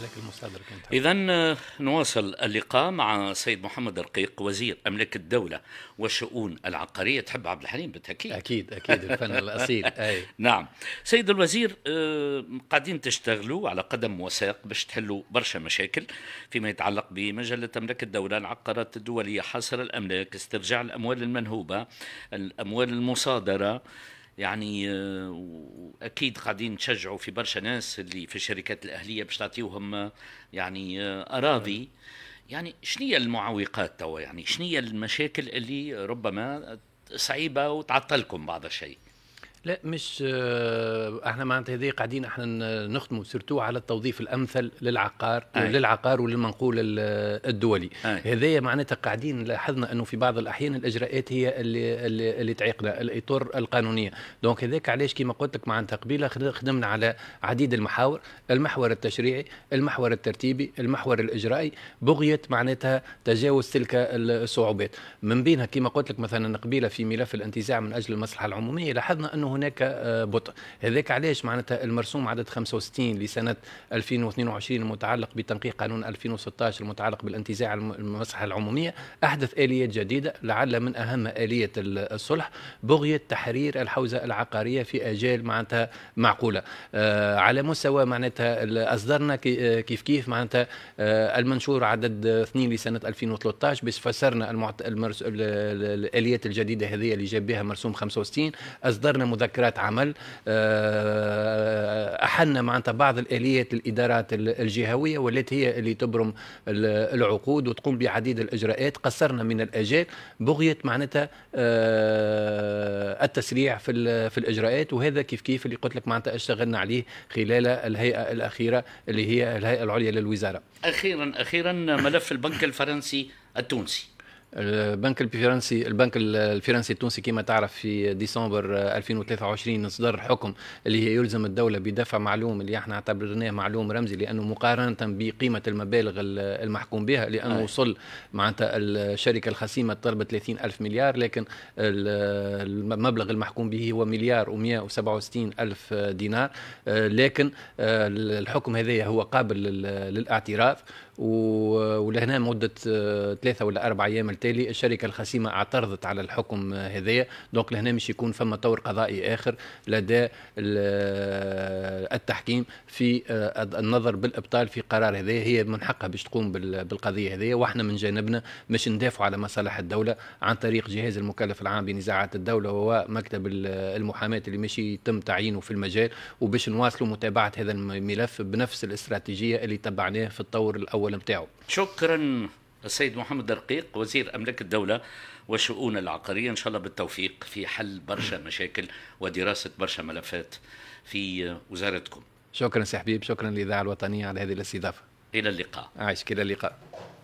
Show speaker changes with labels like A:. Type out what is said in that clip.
A: الملك المستدرك
B: إذا آه، نواصل اللقاء مع سيد محمد رقيق وزير أملاك الدولة والشؤون العقارية تحب عبد الحليم بالتأكيد أكيد أكيد الفن الأصيل أي. نعم سيد الوزير آه، قاعدين تشتغلوا على قدم وساق باش تحلوا برشا مشاكل فيما يتعلق بمجلة أملاك الدولة العقارات الدولية حصر الأملاك استرجاع الأموال المنهوبة الأموال المصادرة يعني آه، اكيد قاعدين نشجعوا في برشا ناس اللي في الشركات الاهليه باش تعطيوهم آه، يعني آه، اراضي يعني شنو المعوقات توا يعني شنو المشاكل اللي ربما صعيبه وتعطلكم بعض الشيء
A: لا مش آه، احنا معناتها هذه قاعدين احنا نخدموا سيرتو على التوظيف الامثل للعقار أي. للعقار وللمنقول الدولي هذايا معناتها قاعدين لاحظنا انه في بعض الاحيان الاجراءات هي اللي اللي تعيقنا الاطار القانونيه دونك هذاك علاش كما قلت لك معناتها قبيله خدمنا على عديد المحاور المحور التشريعي المحور الترتيبي المحور الاجرائي بغيه معناتها تجاوز تلك الصعوبات من بينها كما قلت لك مثلا قبيله في ملف الانتزاع من اجل المصلحه العموميه لاحظنا انه هناك آه، بطء هذاك علاش معناتها المرسوم عدد 65 لسنه 2022 المتعلق بتنقيح قانون 2016 المتعلق بالانتزاع المصلحه العموميه احدث اليات جديده لعل من اهم اليه الصلح بغيه تحرير الحوزه العقاريه في اجال معناتها معقوله آه، على مستوى معناتها اصدرنا آه، كيف كيف معناتها المنشور عدد 2 لسنه 2013 بس فسرنا المعت... المرس... الاليات الجديده هذه اللي جاب بها مرسوم 65 اصدرنا مذكرات عمل آه، أحنا معناتها بعض الاليات الادارات الجهويه والتي هي اللي تبرم العقود وتقوم بعديد الاجراءات قصرنا من الاجال بغيه معناتها آه، التسريع في في الاجراءات وهذا كيف كيف اللي قلت لك معناتها اشتغلنا عليه خلال الهيئه الاخيره اللي هي الهيئه العليا للوزاره.
B: اخيرا اخيرا ملف البنك الفرنسي
A: التونسي. البنك الفرنسي البنك الفرنسي التونسي كما تعرف في ديسمبر 2023 آه، صدر حكم اللي هي يلزم الدوله بدفع معلوم اللي احنا اعتبرناه معلوم رمزي لانه مقارنه بقيمه المبالغ المحكوم بها لانه أي. وصل معناتها الشركه الخصيمه طلبت 30 الف مليار لكن المبلغ المحكوم به هو مليار و167 الف دينار آه، لكن آه، الحكم هذا هو قابل للاعتراف ولهنا مده ثلاثه ولا اربع ايام وبالتالي الشركه الخسيمه اعترضت على الحكم هذايا دونك لهنا مش يكون فما طور قضائي اخر لدى التحكيم في آه، النظر بالابطال في قرار هذايا هي من حقها باش تقوم بالقضيه هذايا واحنا من جانبنا باش ندافعوا على مصالح الدوله عن طريق جهاز المكلف العام بنزاعات الدوله ومكتب المحاماه اللي مش يتم تعيينه في المجال وباش نواصلوا متابعه هذا الملف بنفس الاستراتيجيه اللي تبعناه في الطور الاول نتاعو
B: شكرا السيد محمد الرقيق وزير املاك الدوله والشؤون العقاريه ان شاء الله بالتوفيق في حل برشا مشاكل ودراسه برشا ملفات في وزارتكم.
A: شكرا سي حبيب شكرا للاذاعه الوطنيه على هذه الاستضافه. الى اللقاء. عايشك الى اللقاء.